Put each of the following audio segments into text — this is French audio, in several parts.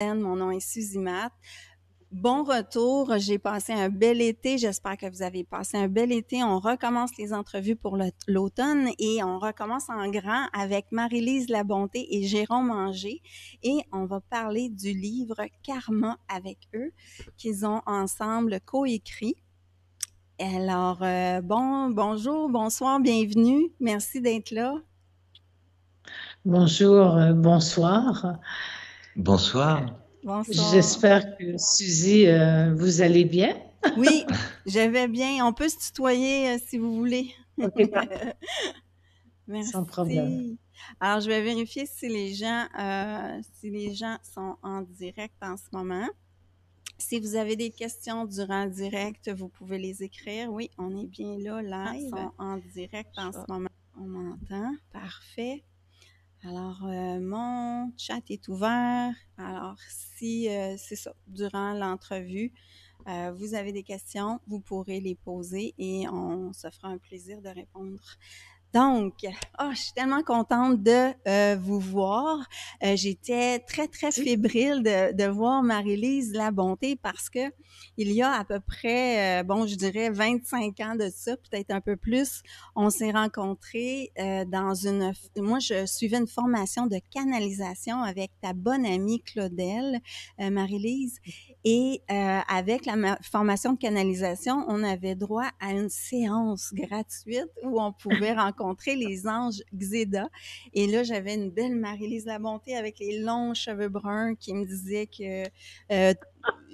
Mon nom est Suzy Matt. Bon retour. J'ai passé un bel été. J'espère que vous avez passé un bel été. On recommence les entrevues pour l'automne et on recommence en grand avec Marie-Lise Labonté et Jérôme Manger. Et on va parler du livre Karma avec eux qu'ils ont ensemble coécrit. Alors, euh, bon, bonjour, bonsoir, bienvenue. Merci d'être là. Bonjour, euh, bonsoir. Bonsoir. Bonsoir. J'espère que Suzy, euh, vous allez bien. oui, j'avais bien. On peut se tutoyer euh, si vous voulez. Merci. Sans problème. Alors, je vais vérifier si les gens, euh, si les gens sont en direct en ce moment. Si vous avez des questions durant le direct, vous pouvez les écrire. Oui, on est bien là, live. Ils sont en direct en ce moment. On m'entend. Parfait. Alors, euh, mon chat est ouvert. Alors, si euh, c'est ça, durant l'entrevue, euh, vous avez des questions, vous pourrez les poser et on se fera un plaisir de répondre donc, oh, je suis tellement contente de euh, vous voir. Euh, J'étais très, très fébrile de, de voir Marie-Lise La Bonté parce que il y a à peu près, euh, bon, je dirais 25 ans de ça, peut-être un peu plus, on s'est rencontrés euh, dans une... Moi, je suivais une formation de canalisation avec ta bonne amie Claudel, Marie-Lise. Et avec la formation de canalisation, on avait droit à une séance gratuite où on pouvait rencontrer rencontré les anges Xéda. Et là, j'avais une belle Marie-Lise Labonté avec les longs cheveux bruns qui me disait que euh,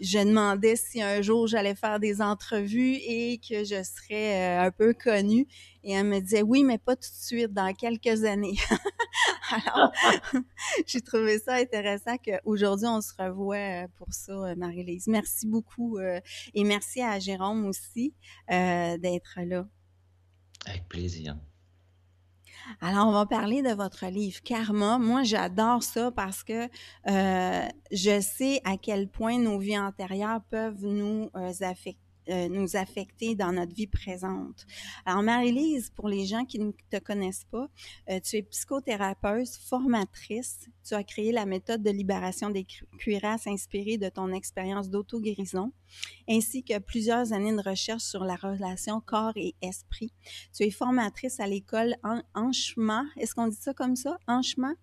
je demandais si un jour j'allais faire des entrevues et que je serais euh, un peu connue. Et elle me disait oui, mais pas tout de suite, dans quelques années. Alors, j'ai trouvé ça intéressant qu'aujourd'hui, on se revoit euh, pour ça, Marie-Lise. Merci beaucoup et merci à Jérôme aussi d'être là. Avec plaisir. Alors, on va parler de votre livre Karma. Moi, j'adore ça parce que euh, je sais à quel point nos vies antérieures peuvent nous euh, affecter euh, nous affecter dans notre vie présente. Alors, Marie-Lise, pour les gens qui ne te connaissent pas, euh, tu es psychothérapeute, formatrice. Tu as créé la méthode de libération des cuirasses inspirée de ton expérience d'auto-guérison, ainsi que plusieurs années de recherche sur la relation corps et esprit. Tu es formatrice à l'école en, en chemin. Est-ce qu'on dit ça comme ça? En chemin?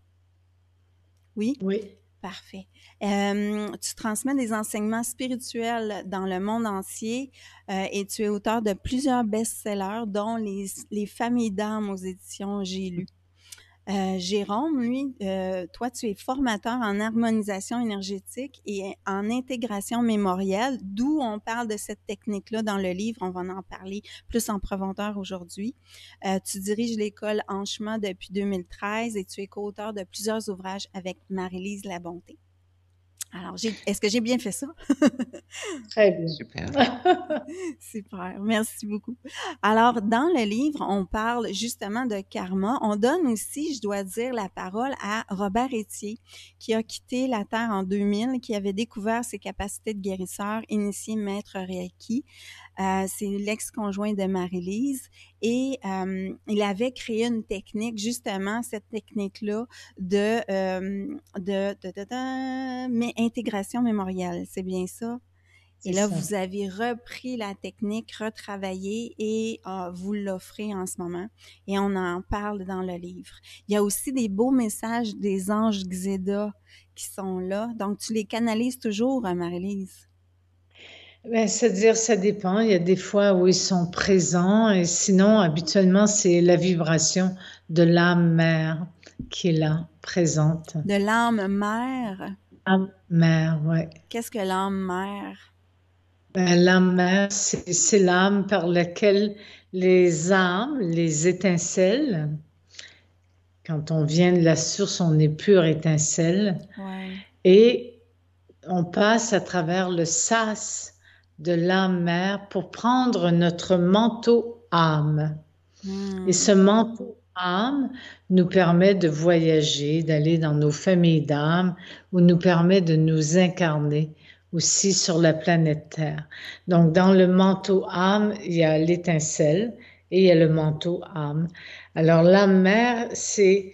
Oui. Oui. Parfait. Euh, tu transmets des enseignements spirituels dans le monde entier euh, et tu es auteur de plusieurs best-sellers, dont les, les Familles d'âmes » aux éditions J'ai lu. Euh, Jérôme, lui, euh, toi, tu es formateur en harmonisation énergétique et en intégration mémorielle, d'où on parle de cette technique-là dans le livre. On va en parler plus en profondeur aujourd'hui. Euh, tu diriges l'école Chemin depuis 2013 et tu es co-auteur de plusieurs ouvrages avec Marie-Lise Labonté. Alors, est-ce que j'ai bien fait ça? Très bien. Super. Super. Merci beaucoup. Alors, dans le livre, on parle justement de karma. On donne aussi, je dois dire, la parole à Robert Etier, qui a quitté la Terre en 2000, qui avait découvert ses capacités de guérisseur, initié maître Reiki. Euh, C'est l'ex-conjoint de Marie-Lise et il avait créé une technique, justement, cette technique-là de, de, intégration mémorielle. C'est bien ça? Et là, vous avez repris la technique, retravaillé et ah, vous l'offrez en ce moment. Et on en parle dans le livre. Il y a aussi des beaux messages des anges Xeda qui sont là. Donc, tu les canalises toujours, hein, Marie-Lise. Ben, C'est-à-dire, ça dépend. Il y a des fois où ils sont présents et sinon, habituellement, c'est la vibration de l'âme mère qui est là, présente. De l'âme mère? âme mère, oui. Qu'est-ce que l'âme mère? Ben, l'âme mère, c'est l'âme par laquelle les âmes, les étincelles, quand on vient de la source, on est pure étincelle. Et on passe à travers le sas de la mère pour prendre notre manteau âme. Hmm. Et ce manteau âme nous permet de voyager, d'aller dans nos familles d'âmes, ou nous permet de nous incarner aussi sur la planète Terre. Donc dans le manteau âme, il y a l'étincelle et il y a le manteau âme. Alors la mer, c'est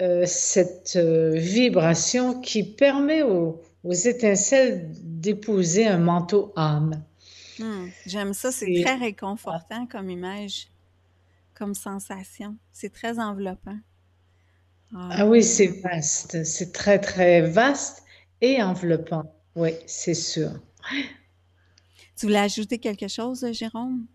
euh, cette euh, vibration qui permet aux, aux étincelles déposer un manteau âme. Hmm, j'aime ça, c'est très réconfortant comme image, comme sensation. C'est très enveloppant. Ah. ah oui, c'est vaste. C'est très, très vaste et enveloppant. Oui, c'est sûr. Tu voulais ajouter quelque chose, Jérôme?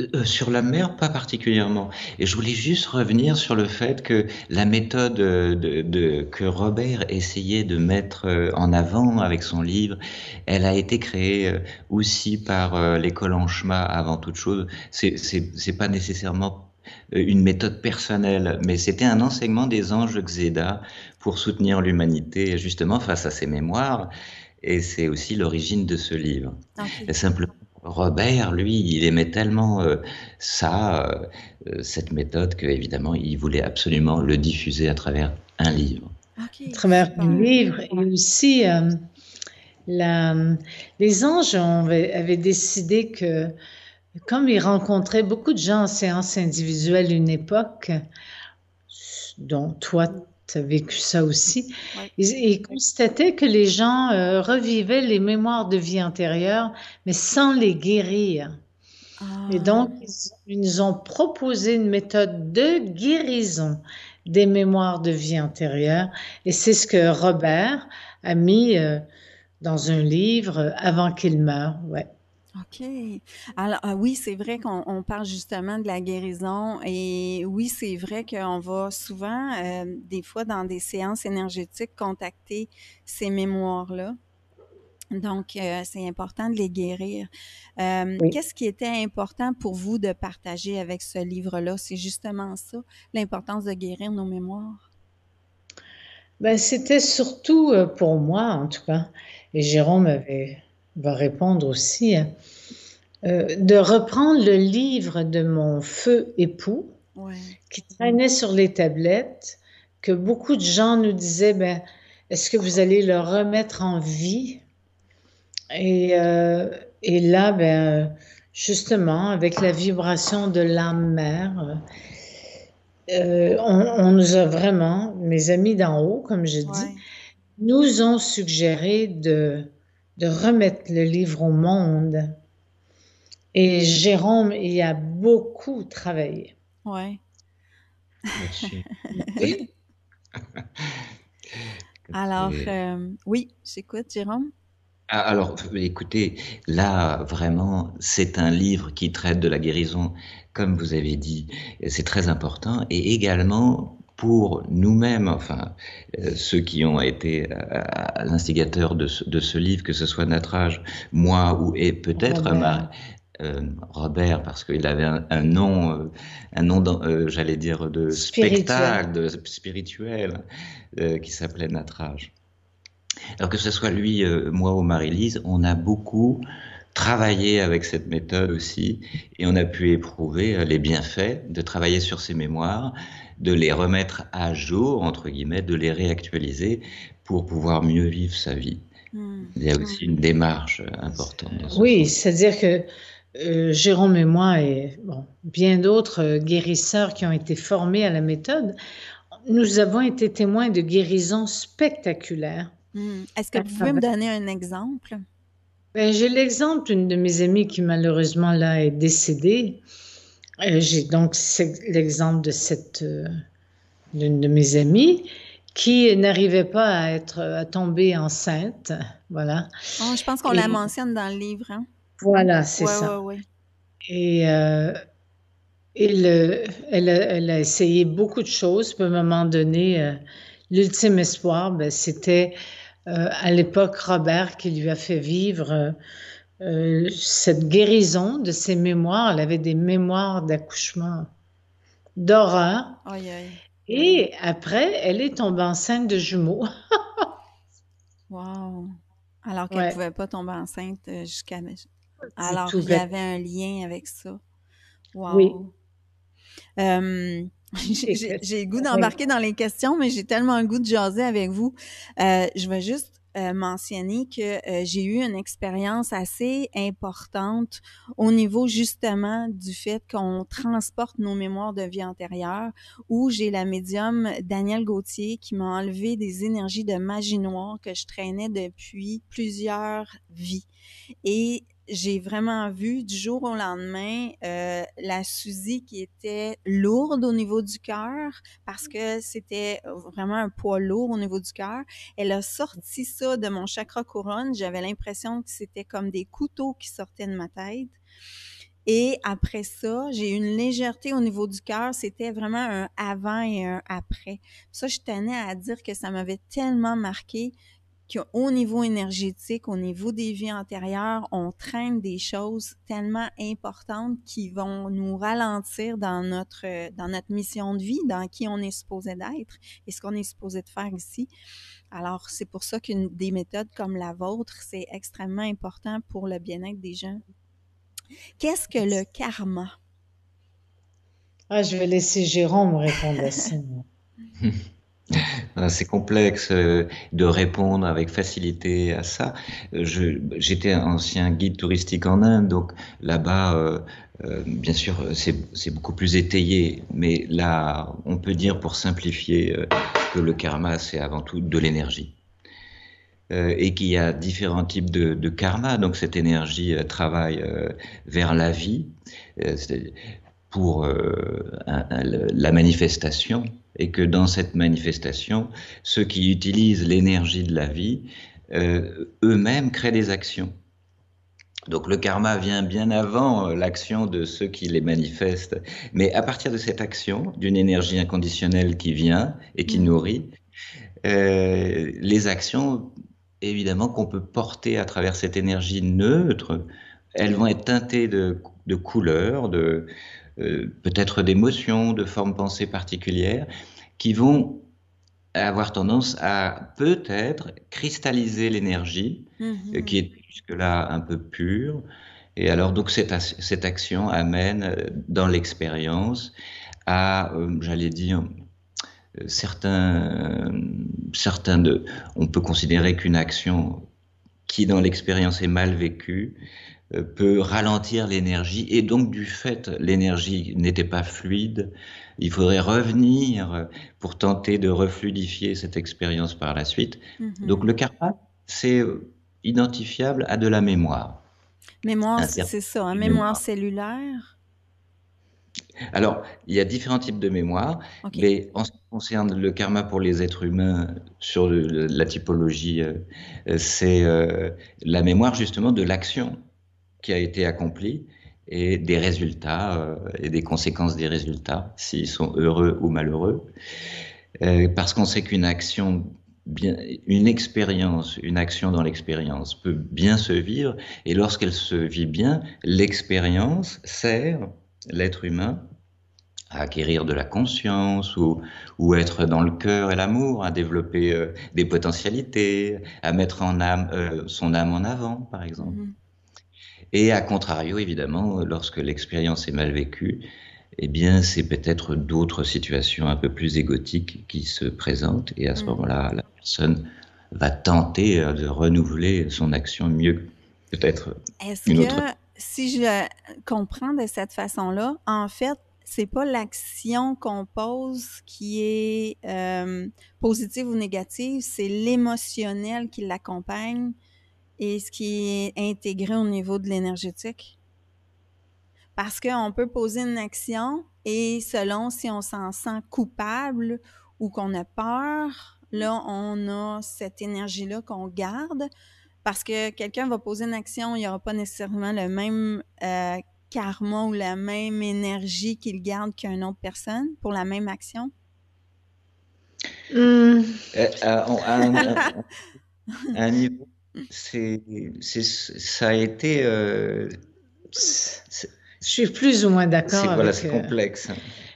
Euh, euh, sur la mer, pas particulièrement. Et je voulais juste revenir sur le fait que la méthode euh, que Robert essayait de mettre en avant avec son livre, elle a été créée aussi par l'école chemin avant toute chose. C'est pas nécessairement une méthode personnelle, mais c'était un enseignement des anges Xéda pour soutenir l'humanité justement face à ses mémoires. Et c'est aussi l'origine de ce livre. Simplement, Robert, lui, il aimait tellement euh, ça, euh, euh, cette méthode, que évidemment, il voulait absolument le diffuser à travers un livre. À travers un livre et aussi les anges avaient décidé que comme ils rencontraient beaucoup de gens en séance individuelle une époque, dont toi, tu vécu ça aussi. ils Et, que les gens euh, revivaient les mémoires de vie antérieure, mais sans les guérir. Et ah. donc, ils, nous ont proposé une méthode de guérison des mémoires de vie antérieure. Et c'est ce que Robert a mis euh, dans un livre euh, avant qu'il meure. Ouais. OK. Alors, ah oui, c'est vrai qu'on parle justement de la guérison et oui, c'est vrai qu'on va souvent, euh, des fois, dans des séances énergétiques, contacter ces mémoires-là. Donc, euh, c'est important de les guérir. Euh, qu'est-ce qui était important pour vous de partager avec ce livre-là? C'est justement ça, l'importance de guérir nos mémoires. Ben, C'était surtout pour moi, en tout cas. Et Jérôme avait va répondre aussi, hein. euh, de reprendre le livre de mon feu époux qui traînait sur les tablettes, que beaucoup de gens nous disaient, ben, est-ce que vous allez le remettre en vie et, euh, et, là, ben, justement, avec la vibration de l'âme mère, euh, on, nous a vraiment, mes amis d'en haut, comme je dis, nous ont suggéré de de remettre le livre au monde. Et Jérôme y a beaucoup travaillé. Ouais. Merci. Euh, oui. Ah, alors, oui, c'est quoi, Jérôme. Alors, écoutez, là, vraiment, c'est un livre qui traite de la guérison, comme vous avez dit, c'est très important, et également pour nous-mêmes, enfin euh, ceux qui ont été euh, l'instigateur de, ce livre, que ce soit Natrage, moi ou et peut-être Robert. Euh, parce qu'il avait un, nom, un nom, j'allais dire de spectacle, de, spirituel, qui s'appelait Natrage. Alors que ce soit lui, moi ou Marie-Lise, on a beaucoup travaillé avec cette méthode aussi et on a pu éprouver les bienfaits de travailler sur ses mémoires, de les remettre à jour, entre guillemets, de les réactualiser pour pouvoir mieux vivre sa vie. Hmm. Il y a aussi une démarche euh, importante. oui, c'est-à-dire que euh, Jérôme et moi, et bien d'autres euh, guérisseurs qui ont été formés à la méthode, nous avons été témoins de guérisons spectaculaires. Hmm. Est-ce que vous ah, pouvez me donner un exemple? Ben, j'ai l'exemple d'une de mes amies qui malheureusement là est décédée, euh, j'ai donc l'exemple de cette euh, d'une de mes amies qui n'arrivait pas à être à tomber enceinte, voilà. Oh, je pense qu'on la mentionne dans le livre. Hein? Voilà, c'est ça. Oui, oui, Et, euh, et le, elle, a, essayé beaucoup de choses. Puis à un moment donné, l'ultime espoir, ben, c'était à l'époque Robert qui lui a fait vivre euh, cette guérison de ses mémoires. Elle avait des mémoires d'accouchement d'horreur. Et après, elle est tombée enceinte de jumeaux. wow! Alors qu'elle ne pouvait pas tomber enceinte euh, jusqu'à... Alors qu'il y avait un lien avec ça. Wow! Euh, j'ai le goût d'embarquer dans les questions, mais j'ai tellement le goût de jaser avec vous. je vais juste euh, mentionner que euh, j'ai eu une expérience assez importante au niveau justement du fait qu'on transporte nos mémoires de vie antérieure, où j'ai la médium Daniel Gauthier qui m'a enlevé des énergies de magie noire que je traînais depuis plusieurs vies. Et j'ai vraiment vu du jour au lendemain euh, la Susie qui était lourde au niveau du cœur parce que c'était vraiment un poids lourd au niveau du cœur. Elle a sorti ça de mon chakra couronne. J'avais l'impression que c'était comme des couteaux qui sortaient de ma tête. Et après ça, j'ai eu une légèreté au niveau du cœur. C'était vraiment un avant et un après. Ça, je tenais à dire que ça m'avait tellement marqué qu'au niveau énergétique, au niveau des vies antérieures, on traîne des choses tellement importantes qui vont nous ralentir dans notre, dans notre mission de vie, dans qui on est supposé d'être et ce qu'on est supposé de faire ici. Alors, c'est pour ça qu'une des méthodes comme la vôtre, c'est extrêmement important pour le bien-être des gens. Qu'est-ce que le karma? Ah, je vais laisser Jérôme répondre à ça. C'est complexe euh, de répondre avec facilité à ça. Euh, j'étais ancien guide touristique en Inde, donc là-bas, euh, bien sûr, c'est beaucoup plus étayé, mais là, on peut dire pour simplifier que le karma, c'est avant tout de l'énergie. et qu'il y a différents types de, karma, donc cette énergie travaille vers la vie, pour la manifestation et que dans cette manifestation, ceux qui utilisent l'énergie de la vie, euh, eux-mêmes créent des actions. Donc le karma vient bien avant euh, l'action de ceux qui les manifestent. Mais à partir de cette action, d'une énergie inconditionnelle qui vient et qui mm. nourrit, euh, les actions, évidemment, qu'on peut porter à travers cette énergie neutre, elles vont être teintées de, de couleurs, de, euh, peut-être d'émotions, de formes pensées particulières, qui vont avoir tendance à peut-être cristalliser l'énergie euh, mhm. qui est jusque-là un peu pure. Et alors donc cette, cette action amène euh, dans l'expérience à, j'allais dire, certains, certains de, on peut considérer qu'une action qui, dans l'expérience, est mal vécue, euh, peut ralentir l'énergie et donc du fait l'énergie n'était pas fluide. Il faudrait revenir pour tenter de refluidifier cette expérience par la suite. Mhm. Donc le karma, c'est identifiable à de la mémoire. Mémoire, c'est ça, hein. mémoire cellulaire. Alors, il y a différents types de mémoire, mais en ce qui concerne le karma pour les êtres humains sur la typologie, euh, euh, c'est euh, la mémoire justement de l'action qui a été accomplie et des résultats et des conséquences des résultats, s'ils sont heureux ou malheureux. parce qu'on sait qu'une action, bien, une expérience, une action dans l'expérience peut bien se vivre, et lorsqu'elle se vit bien, l'expérience sert l'être humain à acquérir de la conscience ou, ou être dans le cœur et l'amour, à développer euh, des potentialités, à mettre euh, son âme en avant, par exemple. Mhm. Et à contrario, évidemment, lorsque l'expérience est mal vécue, eh bien, c'est peut-être d'autres situations un peu plus égotiques qui se présentent. Et à ce mhm. moment-là, la personne va tenter euh, de renouveler son action mieux, peut-être une autre si je comprends de cette façon-là, en fait, c'est pas l'action qu'on pose qui est euh, positive ou négative, c'est l'émotionnel qui l'accompagne et ce qui est intégré au niveau de l'énergétique. Parce qu'on peut poser une action et selon si on s'en sent coupable ou qu'on a peur, là, on a cette énergie-là qu'on garde. Parce que quelqu'un va poser une action, il n'y aura pas nécessairement le même euh, karma ou la même énergie qu'il garde qu'une autre personne pour la même action. Hmm. Euh, euh, à, un, niveau, c'est, ça a été. je suis plus ou moins d'accord. C'est, voilà, c'est complexe.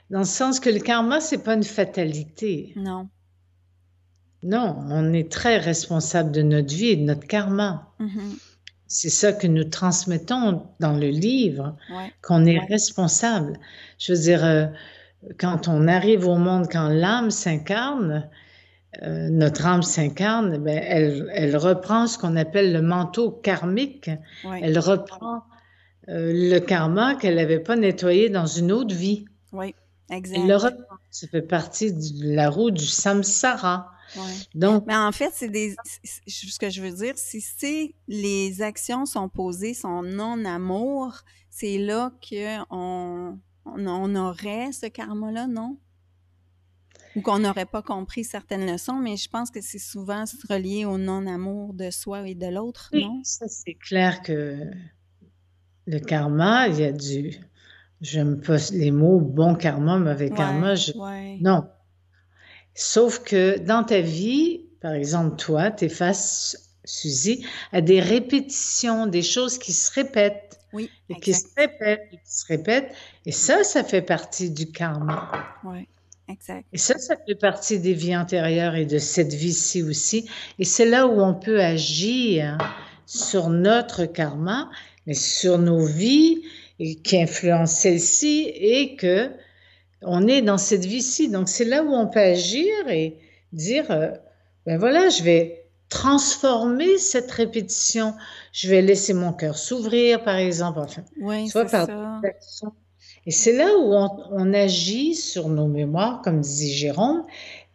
Dans le sens que le karma, c'est pas une fatalité. Non. Non, on est très responsable de notre vie et de notre karma. Mm-hmm. C'est ça que nous transmettons dans le livre, qu'on est responsable. Je veux dire, euh, quand on arrive au monde, quand l'âme s'incarne, euh, notre âme s'incarne, ben, elle, reprend ce qu'on appelle le manteau karmique. Elle reprend euh, le karma qu'elle n'avait pas nettoyé dans une autre vie. Oui, L'Europe, ça fait partie de la roue du samsara. Donc, mais en fait, c'est des. Ce que je veux dire, si les actions sont posées, sont non amour, c'est là que on, on, aurait ce karma-là, non? Ou qu'on n'aurait pas compris certaines leçons, mais je pense que c'est souvent relié au non-amour de soi et de l'autre, non? Ça, c'est clair que le karma, il y a du je me pose les mots bon karma, mauvais karma. Non. Sauf que dans ta vie, par exemple, toi, tu es face, Suzy, à des répétitions, des choses qui se répètent. Oui, et qui se répètent, et qui se répètent. Et ça, ça fait partie du karma. Oui, exact. Et ça, ça fait partie des vies antérieures et de cette vie-ci aussi. Et c'est là où on peut agir sur notre karma, mais sur nos vies qui influence celle-ci et que on est dans cette vie-ci. Donc c'est là où on peut agir et dire, euh, ben voilà, je vais transformer cette répétition. Je vais laisser mon cœur s'ouvrir, par exemple, enfin, oui, ça. Et c'est là où on, agit sur nos mémoires, comme disait Jérôme,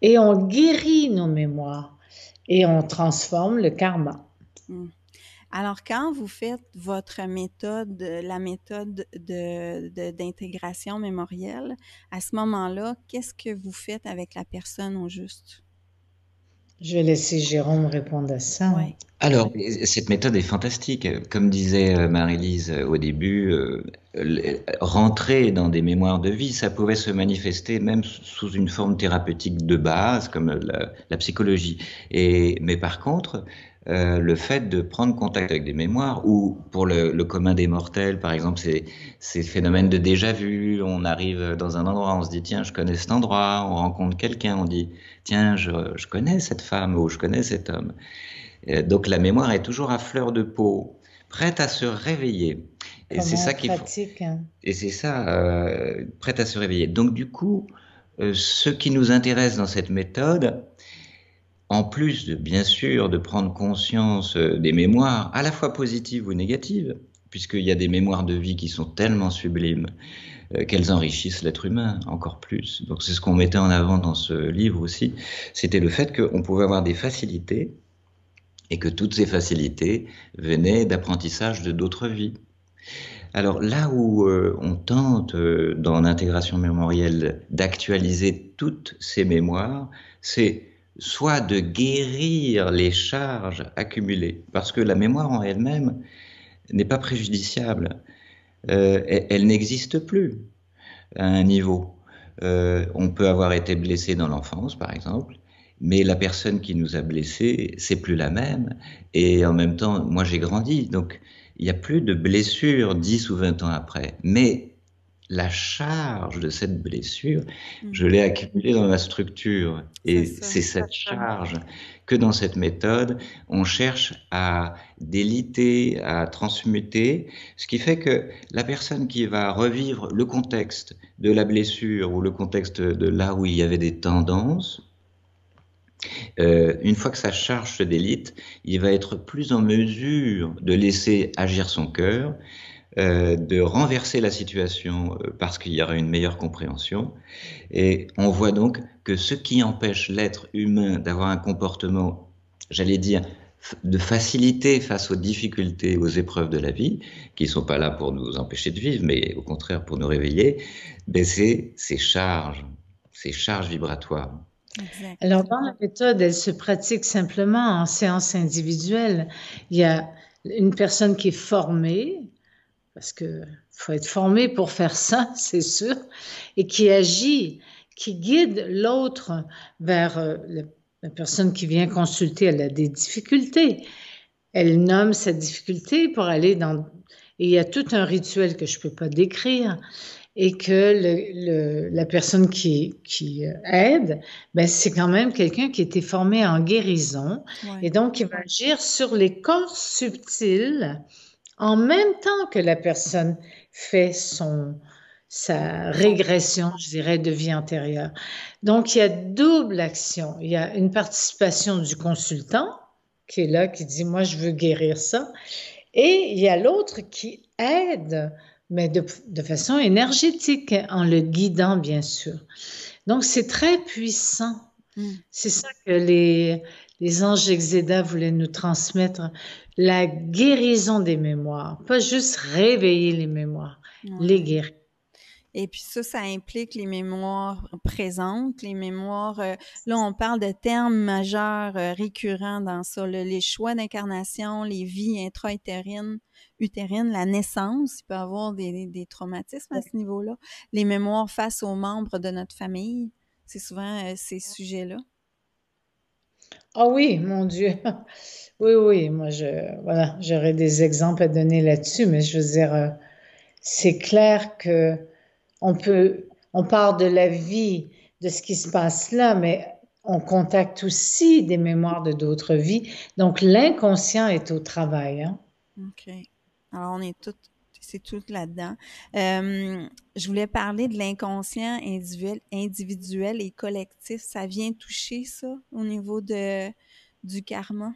et on guérit nos mémoires et on transforme le karma. Mm. Alors, quand vous faites votre méthode, la méthode d'intégration de, mémorielle, à ce moment-là, qu'est-ce que vous faites avec la personne au juste? Je vais laisser Jérôme répondre à ça. Alors, cette méthode est fantastique. Comme disait euh, Marie-Lise euh, au début, euh, rentrer dans des mémoires de vie, ça pouvait se manifester même sous une forme thérapeutique de base, comme la, la psychologie. Et, mais par contre, euh, le fait de prendre contact avec des mémoires, ou pour le, commun des mortels, par exemple, c'est ces phénomènes de déjà-vu, on arrive dans un endroit, on se dit, tiens, je connais cet endroit, on rencontre quelqu'un, on dit, tiens, je, connais cette femme ou je connais cet homme. Euh, donc la mémoire est toujours à fleur de peau, prête à se réveiller. Et c'est ça qu'il faut. Hein. Et c'est ça, euh, prête à se réveiller. Donc du coup, ce qui nous intéresse dans cette méthode, en plus, de, bien sûr, de prendre conscience euh, des mémoires, à la fois positives ou négatives, puisqu'il y a des mémoires de vie qui sont tellement sublimes euh, qu'elles enrichissent l'être humain encore plus. Donc c'est ce qu'on mettait en avant dans ce livre aussi, c'était le fait qu'on pouvait avoir des facilités et que toutes ces facilités venaient d'apprentissage de d'autres vies. Alors là où euh, on tente dans l'intégration mémorielle d'actualiser toutes ces mémoires, c'est soit de guérir les charges accumulées, parce que la mémoire en elle-même n'est pas préjudiciable. Euh, elle, n'existe plus à un niveau. Euh, on peut avoir été blessé dans l'enfance, par exemple, mais la personne qui nous a blessé, c'est plus la même. Et en même temps, moi j'ai grandi, donc il n'y a plus de blessure 10 ou 20 ans après. Mais la charge de cette blessure, mm. je l'ai accumulée dans ma structure. Et c'est cette charge que dans cette méthode, on cherche à déliter, à transmuter, ce qui fait que la personne qui va revivre le contexte de la blessure ou le contexte de là où il y avait des tendances, euh, une fois que sa charge se délite, il va être plus en mesure de laisser agir son cœur, euh, de renverser la situation euh, parce qu'il y aurait une meilleure compréhension. Et on voit donc que ce qui empêche l'être humain d'avoir un comportement, j'allais dire, de facilité face aux difficultés, aux épreuves de la vie, qui ne sont pas là pour nous empêcher de vivre, mais au contraire pour nous réveiller, ben c'est ces charges, ces charges vibratoires. Alors, dans la méthode, elle se pratique simplement en séance individuelle. Il y a une personne qui est formée, parce que faut être formé pour faire ça, c'est sûr, et qui agit, qui guide l'autre vers euh, la personne qui vient consulter. Elle a des difficultés. Elle nomme sa difficulté pour aller dans... Et il y a tout un rituel que je ne peux pas décrire et que la personne qui, euh, aide, ben c'est quand même quelqu'un qui a été formé en guérison et donc qui va agir sur les corps subtils en même temps que la personne fait son, sa régression, je dirais, de vie antérieure. Donc, il y a double action. Il y a une participation du consultant qui est là, qui dit, moi, je veux guérir ça. Et il y a l'autre qui aide, mais de, façon énergétique, en le guidant, bien sûr. Donc, c'est très puissant. Mm. C'est ça que les, les anges exéda voulaient nous transmettre la guérison des mémoires, pas juste réveiller les mémoires, les guérir. Et puis ça, ça implique les mémoires présentes, les mémoires... Euh, là, on parle de termes majeurs euh, récurrents dans ça, les choix d'incarnation, les vies intra-utérines, utérines, la naissance, il peut y avoir des, traumatismes à ce niveau-là, les mémoires face aux membres de notre famille, c'est souvent euh, ces sujets-là. Ah oui, mon Dieu. Oui, oui, moi, je, voilà, j'aurais des exemples à donner là-dessus, mais je veux dire, euh, c'est clair que on peut, on part de la vie, de ce qui se passe là, mais on contacte aussi des mémoires de d'autres vies. Donc, l'inconscient est au travail. Hein. OK. Alors, on est toutes c'est tout là-dedans. Euh, je voulais parler de l'inconscient individuel, individuel et collectif. Ça vient toucher ça au niveau de, du karma?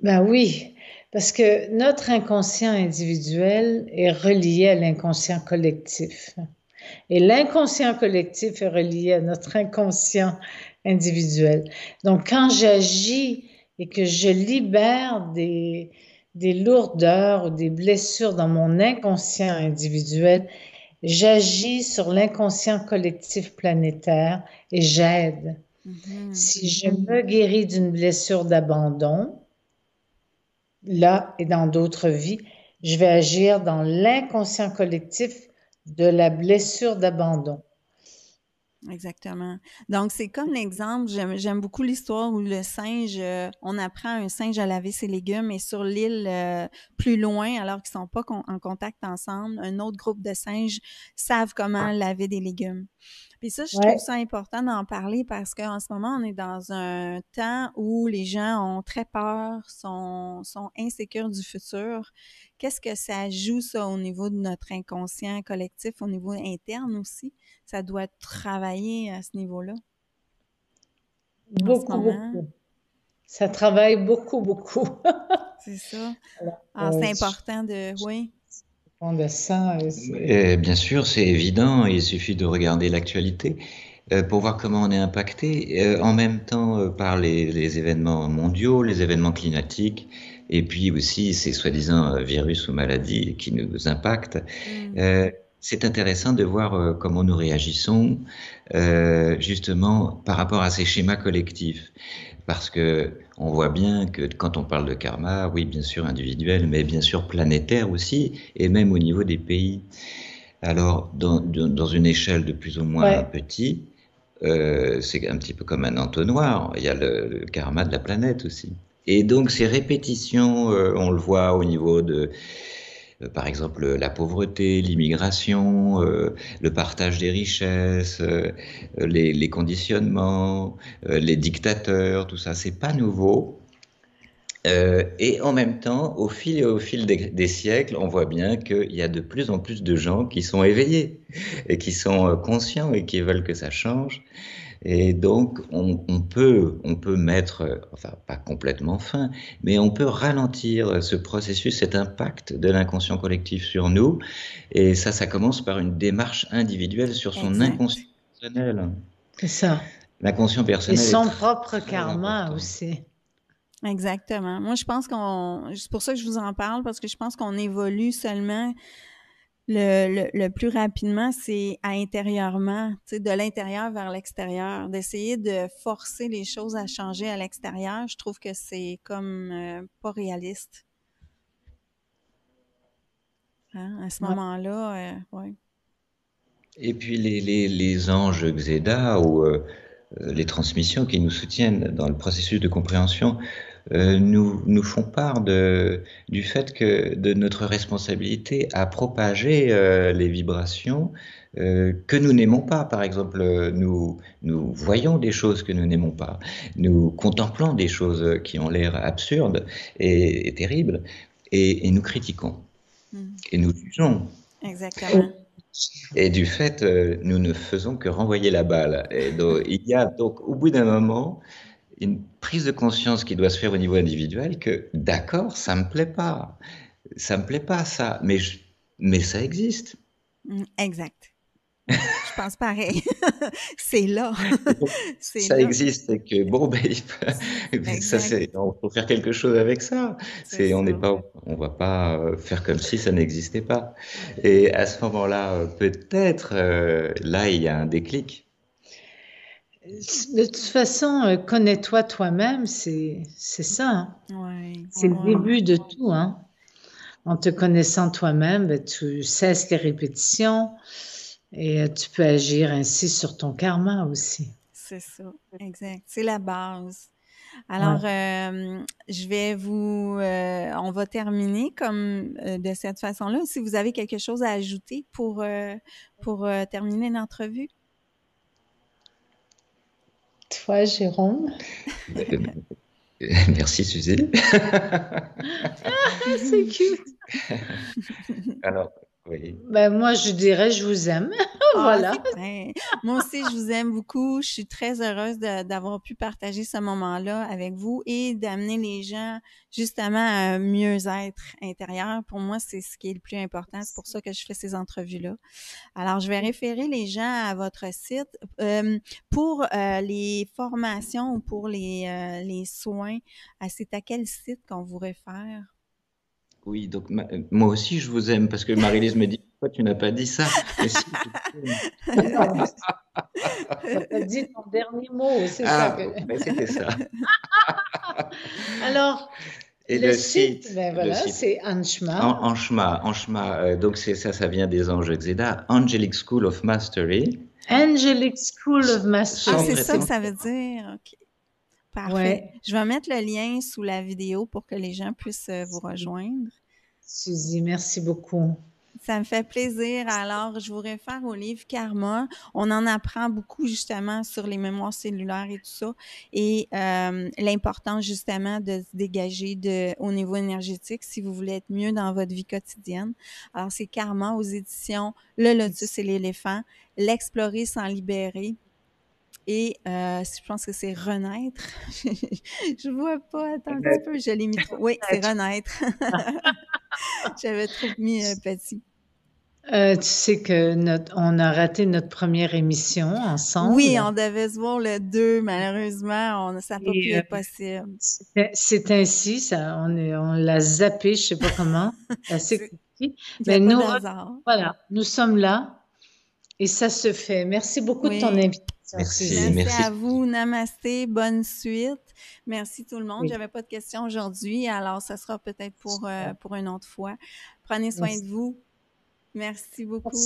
Ben oui, parce que notre inconscient individuel est relié à l'inconscient collectif. Et l'inconscient collectif est relié à notre inconscient individuel. Donc quand j'agis et que je libère des, des lourdeurs ou des blessures dans mon inconscient individuel, j'agis sur l'inconscient collectif planétaire et j'aide. Mhm. Si je me guéris d'une blessure d'abandon, là et dans d'autres vies, je vais agir dans l'inconscient collectif de la blessure d'abandon. Exactement. Donc, c'est comme l'exemple, j'aime beaucoup l'histoire où le singe, euh, on apprend un singe à laver ses légumes et sur l'île euh, plus loin, alors qu'ils ne sont pas en contact ensemble, un autre groupe de singes savent comment laver des légumes. Et ça, je trouve ça important d'en parler parce qu'en ce moment, on est dans un temps où les gens ont très peur, sont, sont insécures du futur. Qu'est-ce que ça joue, ça, au niveau de notre inconscient collectif, au niveau interne aussi? ça doit travailler à ce niveau-là. Beaucoup, beaucoup. Ça travaille beaucoup, beaucoup. c'est ça. Ah, c'est euh, important de. Oui. De ça, euh, euh, bien sûr, c'est évident. Il suffit de regarder l'actualité pour voir comment on est impacté en même temps par les, événements mondiaux, les événements climatiques, et puis aussi ces soi-disant virus ou maladies qui nous impactent. Mm c'est intéressant de voir euh, comment nous réagissons euh, justement par rapport à ces schémas collectifs parce que on voit bien que quand on parle de karma, oui, bien sûr individuel, mais bien sûr planétaire aussi, et même au niveau des pays. Alors, dans, une échelle de plus ou moins petit, euh, c'est un petit peu comme un entonnoir. Il y a le, karma de la planète aussi. Et donc ces répétitions, on le voit au niveau de euh, par exemple euh, la pauvreté, l'immigration, euh, le partage des richesses, les, conditionnements, les dictateurs, tout ça, c'est pas nouveau. et en même temps, au fil et au fil des, siècles, on voit bien qu'il y a de plus en plus de gens qui sont éveillés et qui sont conscients et qui veulent que ça change. Et donc, on, peut, on peut mettre, enfin, pas complètement fin, mais on peut ralentir ce processus, cet impact de l'inconscient collectif sur nous. Et ça, ça commence par une démarche individuelle sur son inconscient personnel. C'est ça. L'inconscient personnel. Et son propre karma aussi. Exactement. Moi, je pense qu'on. C'est pour ça que je vous en parle, parce que je pense qu'on évolue seulement le, plus rapidement, c'est à intérieurement, de l'intérieur vers l'extérieur, d'essayer de forcer les choses à changer à l'extérieur. Je trouve que c'est comme euh, pas réaliste. Hein, à ce moment-là, euh, oui. Et puis les, les, les anges XEDA ou euh, les transmissions qui nous soutiennent dans le processus de compréhension euh, nous, nous font part de, du fait que de notre responsabilité à propager euh, les vibrations euh, que nous n'aimons pas. Par exemple, nous, nous voyons des choses que nous n'aimons pas, nous contemplons des choses qui ont l'air absurdes et, terribles, et, nous critiquons, mm. et nous jugeons. Exactement. Et du fait, nous ne faisons que renvoyer la balle. Et il y a donc, au bout d'un moment, une prise de conscience qui doit se faire au niveau individuel que d'accord, ça me plaît pas, ça me plaît pas ça, mais mais ça existe. Mm, exact. je pense pareil. c'est là. ça existe et que bon ben, ça c'est on faut faire quelque chose avec ça. C'est on n'est pas on va pas euh, faire comme si ça n'existait pas. Et à ce moment-là euh, peut-être euh, là il y a un déclic de toute façon, euh, connais-toi toi-même, c'est ça. Hein. c'est le début de tout. Hein. En te connaissant toi-même, ben, tu cesses les répétitions et euh, tu peux agir ainsi sur ton karma aussi. C'est ça, exact. C'est la base. Alors, euh, je vais vous, on va terminer comme de cette façon-là. Si vous avez quelque chose à ajouter pour pour terminer l'entrevue. Toi, Jérôme Merci, Suzy. ah, c'est cute. Alors, ben, moi, je dirais, je vous aime. Ah, voilà. moi aussi, je vous aime beaucoup. Je suis très heureuse d'avoir pu partager ce moment-là avec vous et d'amener les gens justement à mieux-être intérieur. Pour moi, c'est ce qui est le plus important. C'est pour ça que je fais ces entrevues-là. Alors, je vais référer les gens à votre site. Euh, pour euh, les formations ou pour les, euh, les soins, c'est à quel site qu'on vous réfère? Oui, donc euh, moi aussi je vous aime parce que Marie-Lise me dit pourquoi tu n'as pas dit ça Tu dit ton dernier mot, c'est ça. Ah, que... Ben, c'était ça. Alors, le, site, ben voilà, c'est Anshma. En, Anshma, euh, donc c'est ça, ça vient des anges Xeda, Angelic School of Mastery. Angelic School of Mastery. Ah, c'est ça que ça veut dire. ok. Parfait. Je vais mettre le lien sous la vidéo pour que les gens puissent euh, vous rejoindre. Suzy, merci beaucoup. Ça me fait plaisir. Alors, je vous réfère au livre Karma. On en apprend beaucoup justement sur les mémoires cellulaires et tout ça, et euh, l'importance justement de se dégager au niveau énergétique si vous voulez être mieux dans votre vie quotidienne. Alors, c'est Karma aux éditions Le Lotus et l'éléphant, l'explorer sans libérer et euh, je pense que c'est renaître. je vois pas. Attends un petit peu, je l'ai trop. Oui, c'est renaître. J'avais trop mis euh, petit. Euh, tu sais que on a raté notre première émission ensemble. Oui, on devait se voir le deux. malheureusement, on, ça n'a pas pu être possible. C'est ainsi, ça, on, l'a zappé, je ne sais pas comment. c'est Mais nous, voilà, nous sommes là et ça se fait. Merci beaucoup de ton invitation. Merci, merci, à vous. Namasté. Bonne suite. Merci tout le monde. J'avais pas de questions aujourd'hui, alors ça sera peut-être pour, euh, pour une autre fois. Prenez soin de vous. Merci beaucoup.